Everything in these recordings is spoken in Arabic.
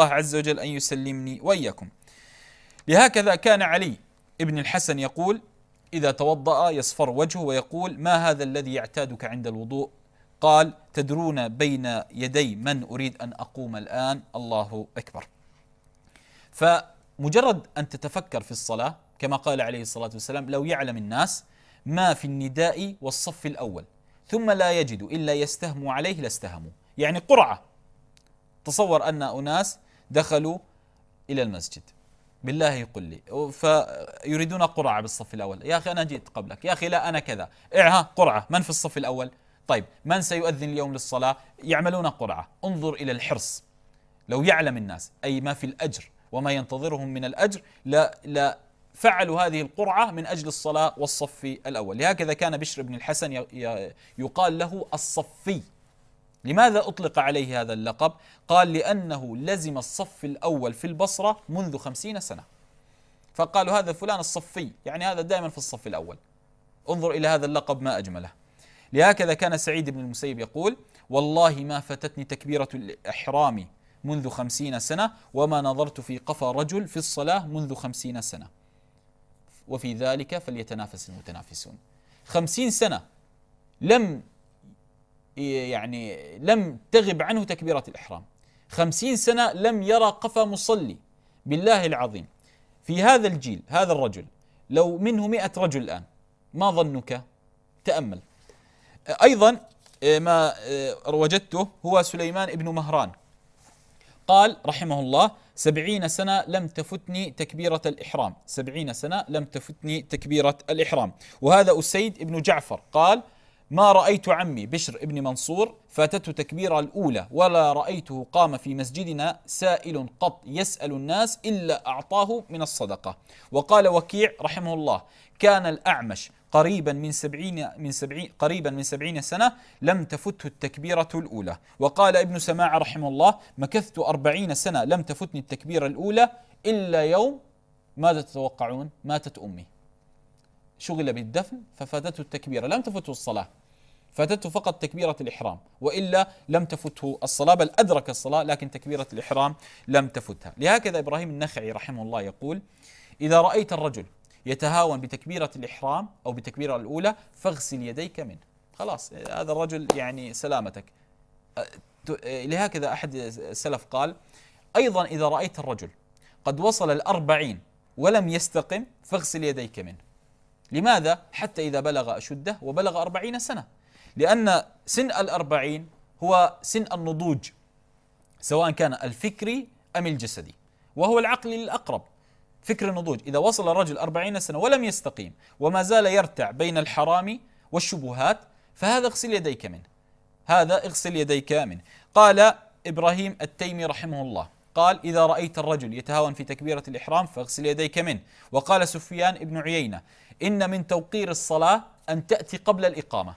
الله عز وجل أن يسلمني وإياكم لهكذا كان علي ابن الحسن يقول إذا توضأ يصفر وجهه ويقول ما هذا الذي يعتادك عند الوضوء قال تدرون بين يدي من أريد أن أقوم الآن الله أكبر فمجرد أن تتفكر في الصلاة كما قال عليه الصلاة والسلام لو يعلم الناس ما في النداء والصف الأول ثم لا يجد إلا يستهم عليه لاستهموا يعني قرعة تصور أن أناس دخلوا إلى المسجد بالله قل لي فيريدون قرعة بالصف الأول يا أخي أنا جيت قبلك يا أخي لا أنا كذا إعها قرعة من في الصف الأول طيب من سيؤذن اليوم للصلاة يعملون قرعة انظر إلى الحرص لو يعلم الناس أي ما في الأجر وما ينتظرهم من الأجر لا, لا فعلوا هذه القرعة من أجل الصلاة والصف الأول لهكذا كان بشر بن الحسن يقال له الصفي لماذا أطلق عليه هذا اللقب؟ قال لأنه لزم الصف الأول في البصرة منذ خمسين سنة فقالوا هذا فلان الصفي يعني هذا دائما في الصف الأول انظر إلى هذا اللقب ما أجمله لهكذا كان سعيد بن المسيب يقول والله ما فتتني تكبيرة الإحرام منذ خمسين سنة وما نظرت في قفا رجل في الصلاة منذ خمسين سنة وفي ذلك فليتنافس المتنافسون خمسين سنة لم يعني لم تغب عنه تكبيرة الإحرام خمسين سنة لم يرى قفا مصلي بالله العظيم في هذا الجيل هذا الرجل لو منه مئة رجل الآن ما ظنك تأمل أيضا آه، ما آه، وجدته هو سليمان ابن مهران قال رحمه الله سبعين سنة لم تفتني تكبيرة الإحرام سبعين سنة لم تفتني تكبيرة الإحرام وهذا أسيد ابن جعفر قال ما رأيت عمي بشر ابن منصور فاتته تكبيرة الأولى ولا رأيته قام في مسجدنا سائل قط يسأل الناس إلا أعطاه من الصدقة وقال وكيع رحمه الله كان الأعمش قريبا من سبعين من سبعين قريبا من سبعين سنة لم تفته التكبيرة الأولى وقال ابن سماعة رحمه الله مكثت أربعين سنة لم تفتني التكبيرة الأولى إلا يوم ماذا تتوقعون ماتت أمي شغل بالدفن ففاتته التكبيرة لم تفته الصلاة فاتته فقط تكبيرة الإحرام وإلا لم تفته الصلاة بل أدرك الصلاة لكن تكبيرة الإحرام لم تفتها لهكذا إبراهيم النخعي رحمه الله يقول إذا رأيت الرجل يتهاون بتكبيرة الإحرام أو بالتكبيرة الأولى فاغسل يديك منه خلاص هذا الرجل يعني سلامتك أه، أه، لهكذا أحد السلف قال أيضا إذا رأيت الرجل قد وصل الأربعين ولم يستقم فاغسل يديك منه لماذا؟ حتى إذا بلغ أشده وبلغ أربعين سنة لأن سن الأربعين هو سن النضوج سواء كان الفكري أم الجسدي وهو العقل الأقرب فكر النضوج إذا وصل الرجل أربعين سنة ولم يستقيم وما زال يرتع بين الحرام والشبهات فهذا اغسل يديك منه هذا اغسل يديك منه قال إبراهيم التيمي رحمه الله قال إذا رأيت الرجل يتهاون في تكبيرة الإحرام فاغسل يديك منه وقال سفيان بن عيينة إن من توقير الصلاة أن تأتي قبل الإقامة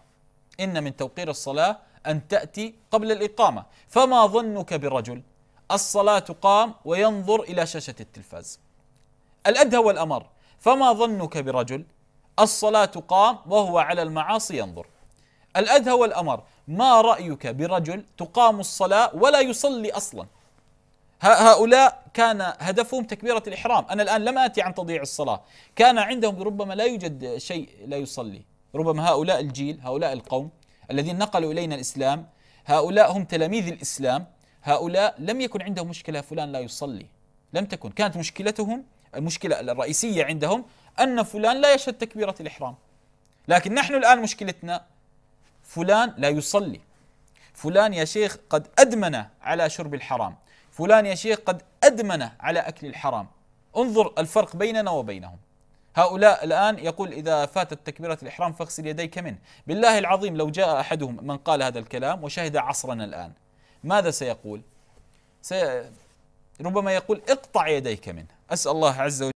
إن من توقير الصلاة أن تأتي قبل الإقامة فما ظنك برجل الصلاة قام وينظر إلى شاشة التلفاز الأدهى والأمر فما ظنك برجل الصلاة قام وهو على المعاصي ينظر الأدهى والأمر ما رأيك برجل تقام الصلاة ولا يصلي أصلا هؤلاء كان هدفهم تكبيرة الإحرام أنا الآن لم آتي عن تضييع الصلاة كان عندهم ربما لا يوجد شيء لا يصلي ربما هؤلاء الجيل هؤلاء القوم الذين نقلوا إلينا الإسلام هؤلاء هم تلاميذ الإسلام هؤلاء لم يكن عندهم مشكلة فلان لا يصلي لم تكن كانت مشكلتهم المشكلة الرئيسية عندهم أن فلان لا يشهد تكبيرة الإحرام لكن نحن الآن مشكلتنا فلان لا يصلي فلان يا شيخ قد أدمن على شرب الحرام فلان يا شيخ قد أدمن على أكل الحرام انظر الفرق بيننا وبينهم هؤلاء الآن يقول إذا فاتت تكبيرة الإحرام فاغسل يديك منه بالله العظيم لو جاء أحدهم من قال هذا الكلام وشهد عصرنا الآن ماذا سيقول سي ربما يقول اقطع يديك منه أسأل الله عز وجل